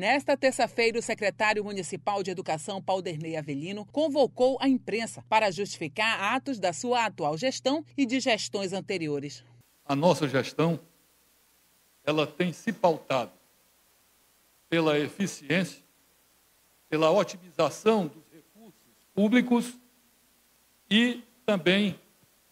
Nesta terça-feira, o secretário municipal de Educação, Paulderney Avelino, convocou a imprensa para justificar atos da sua atual gestão e de gestões anteriores. A nossa gestão ela tem se pautado pela eficiência, pela otimização dos recursos públicos e também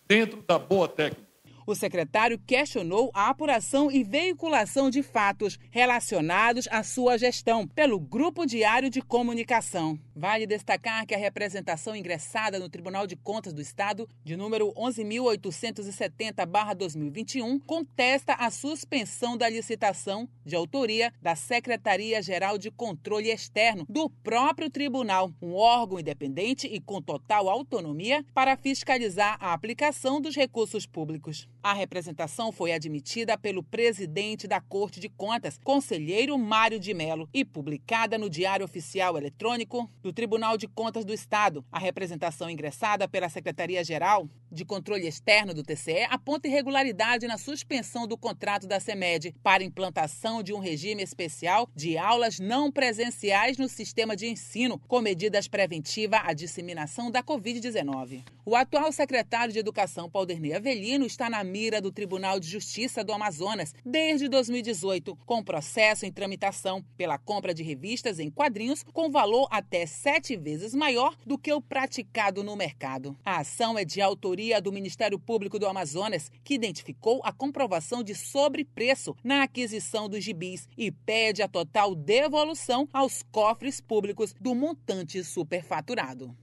dentro da boa técnica. O secretário questionou a apuração e veiculação de fatos relacionados à sua gestão pelo Grupo Diário de Comunicação. Vale destacar que a representação ingressada no Tribunal de Contas do Estado, de número 11.870-2021, contesta a suspensão da licitação de autoria da Secretaria-Geral de Controle Externo do próprio tribunal, um órgão independente e com total autonomia para fiscalizar a aplicação dos recursos públicos. A representação foi admitida pelo presidente da Corte de Contas, conselheiro Mário de Melo, e publicada no Diário Oficial Eletrônico do Tribunal de Contas do Estado. A representação ingressada pela Secretaria-Geral de controle externo do TCE aponta irregularidade na suspensão do contrato da CEMED para implantação de um regime especial de aulas não presenciais no sistema de ensino, com medidas preventivas à disseminação da Covid-19. O atual secretário de Educação, Paulderney Avelino, está na mira do Tribunal de Justiça do Amazonas desde 2018, com processo em tramitação pela compra de revistas em quadrinhos com valor até sete vezes maior do que o praticado no mercado. A ação é de autoria do Ministério Público do Amazonas, que identificou a comprovação de sobrepreço na aquisição dos gibis e pede a total devolução aos cofres públicos do montante superfaturado.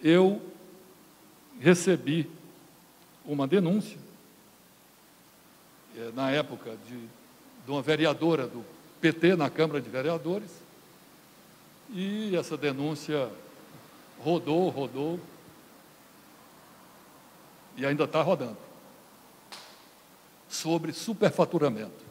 Eu recebi uma denúncia, eh, na época de, de uma vereadora do PT na Câmara de Vereadores, e essa denúncia rodou, rodou, e ainda está rodando, sobre superfaturamento.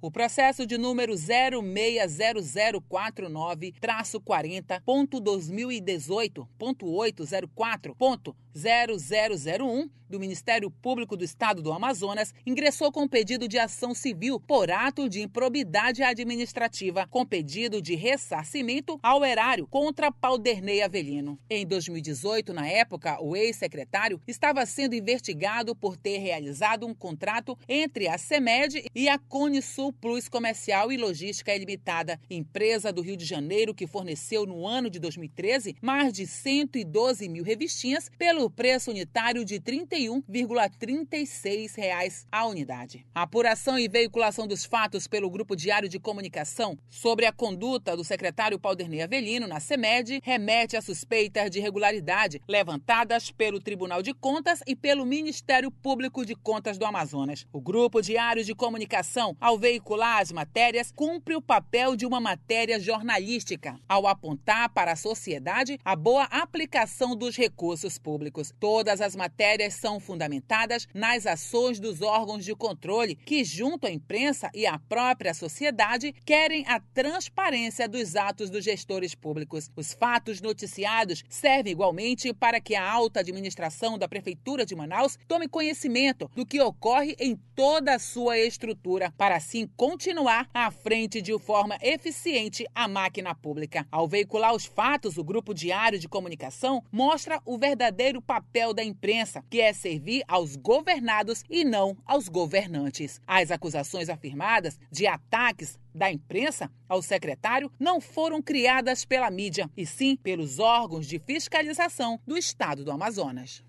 O processo de número 060049-40.2018.804. 0001 do Ministério Público do Estado do Amazonas ingressou com pedido de ação civil por ato de improbidade administrativa, com pedido de ressarcimento ao erário contra Palderney Avelino. Em 2018, na época, o ex-secretário estava sendo investigado por ter realizado um contrato entre a CEMED e a Cone Sul Plus Comercial e Logística Limitada empresa do Rio de Janeiro que forneceu no ano de 2013 mais de 112 mil revistinhas pelo preço unitário de R$ 31,36 reais a unidade. A apuração e veiculação dos fatos pelo Grupo Diário de Comunicação sobre a conduta do secretário Paulderney Avelino na CEMED remete a suspeitas de irregularidade levantadas pelo Tribunal de Contas e pelo Ministério Público de Contas do Amazonas. O Grupo Diário de Comunicação, ao veicular as matérias, cumpre o papel de uma matéria jornalística, ao apontar para a sociedade a boa aplicação dos recursos públicos. Públicos. Todas as matérias são fundamentadas nas ações dos órgãos de controle, que, junto à imprensa e à própria sociedade, querem a transparência dos atos dos gestores públicos. Os fatos noticiados servem igualmente para que a alta administração da Prefeitura de Manaus tome conhecimento do que ocorre em toda a sua estrutura, para assim continuar à frente de forma eficiente a máquina pública. Ao veicular os fatos, o Grupo Diário de Comunicação mostra o verdadeiro o papel da imprensa, que é servir aos governados e não aos governantes. As acusações afirmadas de ataques da imprensa ao secretário não foram criadas pela mídia, e sim pelos órgãos de fiscalização do estado do Amazonas.